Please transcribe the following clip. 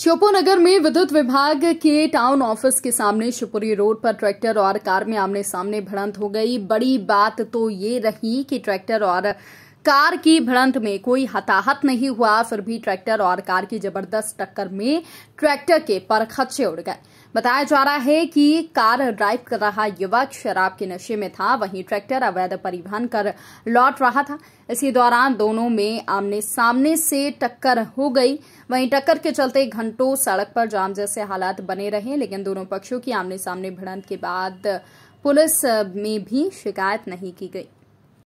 श्योपुर नगर में विद्युत विभाग के टाउन ऑफिस के सामने शिवपुरी रोड पर ट्रैक्टर और कार में आमने सामने भिड़ंत हो गई बड़ी बात तो ये रही कि ट्रैक्टर और कार की भिड़ंत में कोई हताहत नहीं हुआ फिर भी ट्रैक्टर और कार की जबरदस्त टक्कर में ट्रैक्टर के परखच्चे उड़ गए बताया जा रहा है कि कार ड्राइव कर रहा युवक शराब के नशे में था वहीं ट्रैक्टर अवैध परिवहन कर लौट रहा था इसी दौरान दोनों में आमने सामने से टक्कर हो गई वहीं टक्कर के चलते घंटों सड़क पर जाम जैसे हालात बने रहे लेकिन दोनों पक्षों की आमने सामने भिड़ंत के बाद पुलिस में भी शिकायत नहीं की गई